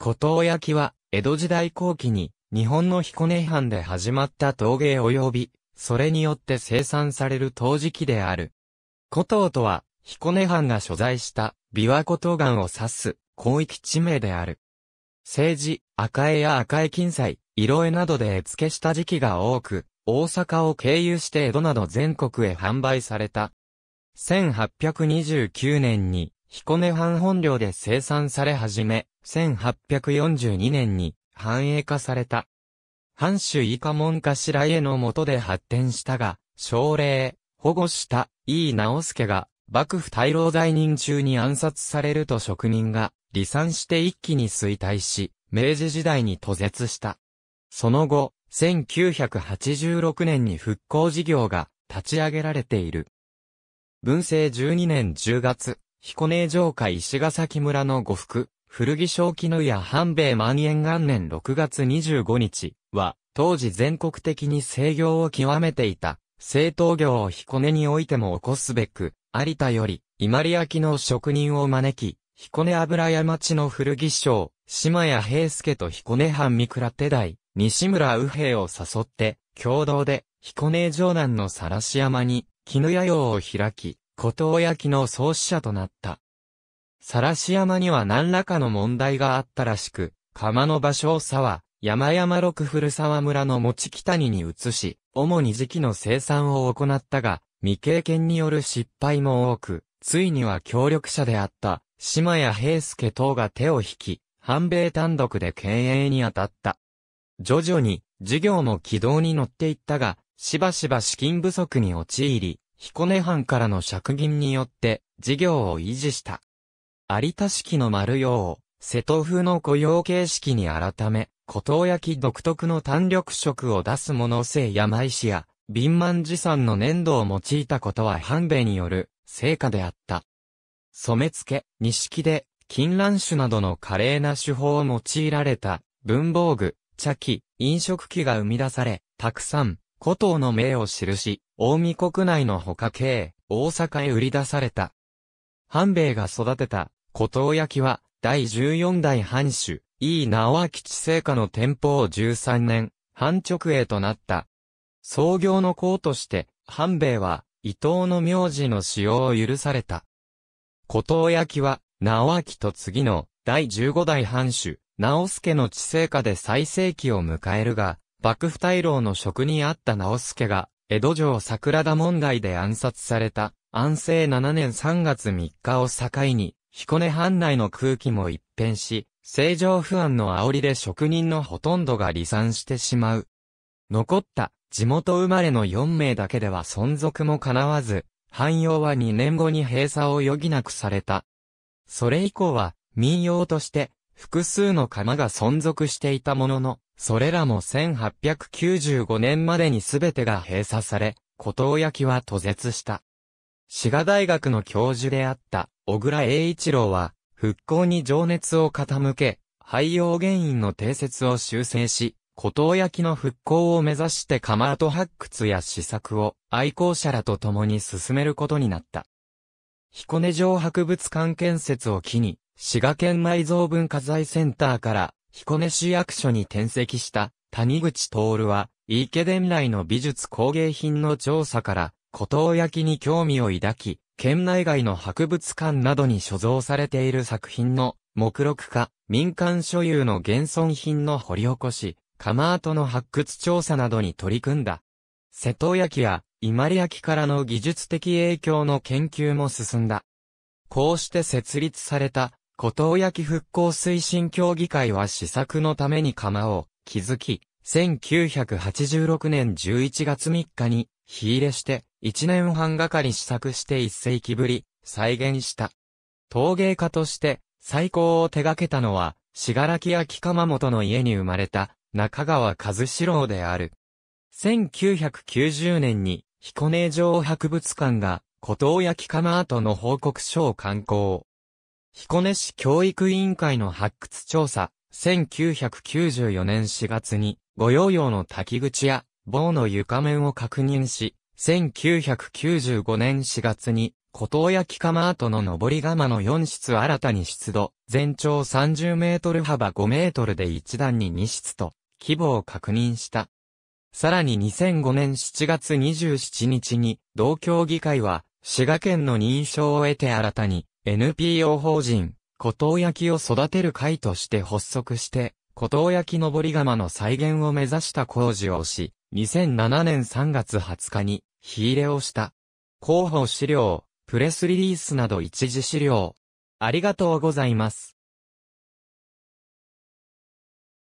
古刀焼は、江戸時代後期に、日本の彦根藩で始まった陶芸及び、それによって生産される陶磁器である。古刀とは、彦根藩が所在した、琵琶湖東岩を指す、広域地名である。政治、赤江や赤江金彩、色絵などで絵付けした時期が多く、大阪を経由して江戸など全国へ販売された。1829年に、彦根藩本領で生産され始め、1842年に繁栄化された。藩主以下門頭への下で発展したが、奨励、保護した井伊直介が、幕府大老在任中に暗殺されると職人が離散して一気に衰退し、明治時代に途絶した。その後、1986年に復興事業が立ち上げられている。文政12年10月、彦根城下石ヶ崎村の呉服、古着商絹のや半米万円元年6月25日は、当時全国的に制御を極めていた、製陶業を彦根においても起こすべく、有田より、伊万里焼の職人を招き、彦根油屋町の古着商、島谷平介と彦根藩三倉手代、西村右平を誘って、共同で、彦根城南の晒山に、絹屋用を開き、古刀焼の創始者となった。シ山には何らかの問題があったらしく、釜の場所を沢、山々六古沢村の持木谷に移し、主に時期の生産を行ったが、未経験による失敗も多く、ついには協力者であった、島谷平介等が手を引き、反米単独で経営に当たった。徐々に、事業も軌道に乗っていったが、しばしば資金不足に陥り、彦根藩からの借金によって、事業を維持した。有田式の丸用、瀬戸風の雇用形式に改め、古刀焼独特の単力色を出すもの製山石や、敏満持参の粘土を用いたことは半兵衛による成果であった。染付、錦で、金蘭酒などの華麗な手法を用いられた、文房具、茶器、飲食器が生み出され、たくさん、古刀の名を記し、大見国内の他系、大阪へ売り出された。半兵衛が育てた古藤焼は、第14代藩主、井直明治製家の天保13年、藩直営となった。創業の功として、藩兵衛は、伊藤の名字の使用を許された。古藤焼は、直明と次の、第15代藩主、直助の治世家で最盛期を迎えるが、幕府大老の職にあった直助が、江戸城桜田問題で暗殺された、安政7年3月3日を境に、彦根藩内の空気も一変し、正常不安の煽りで職人のほとんどが離散してしまう。残った地元生まれの4名だけでは存続も叶わず、汎用は2年後に閉鎖を余儀なくされた。それ以降は民謡として複数の釜が存続していたものの、それらも1895年までに全てが閉鎖され、古刀焼きは途絶した。滋賀大学の教授であった小倉栄一郎は、復興に情熱を傾け、廃用原因の定説を修正し、古東焼の復興を目指して釜跡発掘や試作を愛好者らと共に進めることになった。彦根城博物館建設を機に、滋賀県埋蔵文化財センターから彦根市役所に転籍した谷口徹は、池伝来の美術工芸品の調査から古刀焼に興味を抱き、県内外の博物館などに所蔵されている作品の目録化、民間所有の現存品の掘り起こし、釜跡の発掘調査などに取り組んだ。瀬戸焼や伊万里焼からの技術的影響の研究も進んだ。こうして設立された古刀焼復興推進協議会は試作のために釜を築き、1986年11月3日に火入れして、一年半がかり試作して一世紀ぶり、再現した。陶芸家として、最高を手掛けたのは、しがらき焼鎌本の家に生まれた、中川和志郎である。1990年に、彦根城博物館が、古刀焼鎌跡の報告書を刊行。彦根市教育委員会の発掘調査、1994年4月に、御用用の滝口や棒の床面を確認し、1995年4月に、古東焼釜跡の上り釜の4室新たに出土、全長30メートル幅5メートルで1段に2室と、規模を確認した。さらに2005年7月27日に、同協議会は、滋賀県の認証を得て新たに、NPO 法人、古東焼を育てる会として発足して、古道焼登り窯の再現を目指した工事をし、2007年3月20日に、火入れをした。広報資料、プレスリリースなど一時資料。ありがとうございます。